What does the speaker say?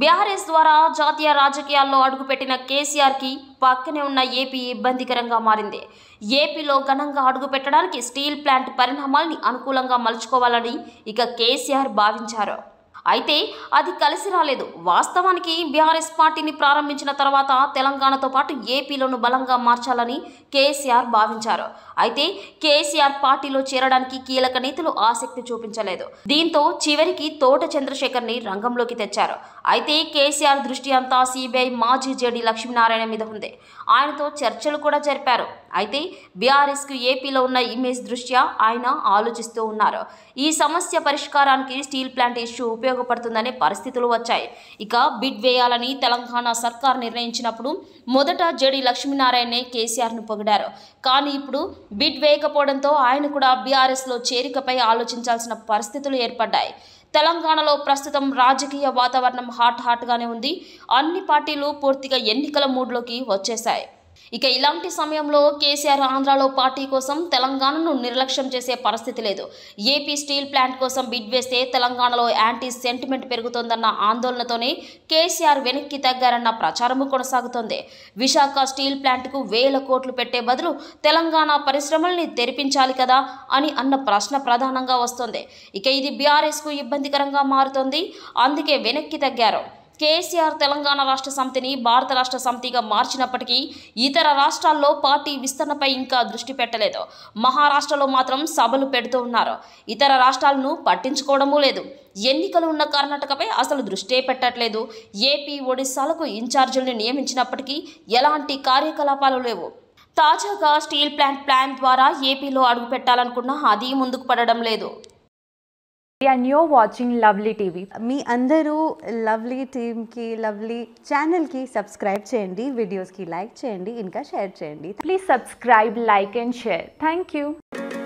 BRS ద్వారా జాతీయ రాజకీయాల్లో అడుగుపెట్టిన కేసీఆర్కి పక్కనే ఉన్న ఏపీ ఇబ్బందికరంగా మారింది ఏపీలో ఘనంగా అడుగుపెట్టడానికి స్టీల్ ప్లాంట్ పరిణామాల్ని అనుకూలంగా మలుచుకోవాలని ఇక కేసీఆర్ భావించారు అయితే అది కలిసి రాలేదు వాస్తవానికి బీఆర్ఎస్ పార్టీని ప్రారంభించిన తర్వాత తెలంగాణతో పాటు ఏపీలోను బలంగా మార్చాలని కేసీఆర్ భావించారు అయితే కేసీఆర్ పార్టీలో చేరడానికి కీలక నేతలు ఆసక్తి చూపించలేదు దీంతో చివరికి తోట చంద్రశేఖర్ ని రంగంలోకి తెచ్చారు అయితే కేసీఆర్ దృష్టి అంతా సిబిఐ మాజీ జేడి లక్ష్మీనారాయణ మీద ఉంది ఆయనతో చర్చలు కూడా జరిపారు అయితే బీఆర్ఎస్కు ఏపీలో ఉన్న ఇమేజ్ దృష్ట్యా ఆయన ఆలోచిస్తూ ఉన్నారు ఈ సమస్య పరిష్కారానికి స్టీల్ ప్లాంట్ ఇష్యూ ఉపయోగ ఉపయోగపడుతుందనే పరిస్థితులు వచ్చాయి ఇక బిడ్ వేయాలని తెలంగాణ సర్కార్ నిర్ణయించినప్పుడు మొదట జడి లక్ష్మీనారాయణే కేసీఆర్ను పొగిడారు కానీ ఇప్పుడు బిడ్ వేయకపోవడంతో ఆయన కూడా బీఆర్ఎస్లో చేరికపై ఆలోచించాల్సిన పరిస్థితులు ఏర్పడ్డాయి తెలంగాణలో ప్రస్తుతం రాజకీయ వాతావరణం హాట్ హాట్గానే ఉంది అన్ని పార్టీలు పూర్తిగా ఎన్నికల మూడ్లోకి వచ్చేశాయి ఇక ఇలాంటి సమయంలో కేసీఆర్ ఆంధ్రాలో పార్టీ కోసం తెలంగాణను నిర్లక్ష్యం చేసే పరిస్థితి లేదు ఏపీ స్టీల్ ప్లాంట్ కోసం బిడ్ వేస్తే తెలంగాణలో యాంటీ సెంటిమెంట్ పెరుగుతోందన్న ఆందోళనతోనే కేసీఆర్ వెనక్కి తగ్గారన్న ప్రచారము కొనసాగుతోంది విశాఖ స్టీల్ ప్లాంట్కు వేల కోట్లు పెట్టే బదులు తెలంగాణ పరిశ్రమల్ని తెరిపించాలి కదా అని అన్న ప్రశ్న ప్రధానంగా వస్తోంది ఇక ఇది బీఆర్ఎస్కు ఇబ్బందికరంగా మారుతోంది అందుకే వెనక్కి తగ్గారు కేసీఆర్ తెలంగాణ రాష్ట్ర సమితిని భారత రాష్ట్ర సమితిగా మార్చినప్పటికీ ఇతర రాష్ట్రాల్లో పార్టీ విస్తరణపై ఇంకా దృష్టి పెట్టలేదు మహారాష్ట్రలో మాత్రం సభలు పెడుతూ ఉన్నారు ఇతర రాష్ట్రాలను పట్టించుకోవడమూ లేదు ఎన్నికలు ఉన్న కర్ణాటకపై అసలు దృష్టే పెట్టట్లేదు ఏపీ ఒడిశాలకు ఇన్ఛార్జీలను నియమించినప్పటికీ ఎలాంటి కార్యకలాపాలు లేవు తాజాగా స్టీల్ ప్లాంట్ ప్లాన్ ద్వారా ఏపీలో అడుగు పెట్టాలనుకున్నా అది ముందుకు పడడం లేదు and you're watching lovely TV మీ అందరూ లవ్లీ టీమ్కి లవ్లీ ఛానల్కి సబ్స్క్రైబ్ చేయండి వీడియోస్కి లైక్ చేయండి ఇంకా షేర్ చేయండి please subscribe like and share thank you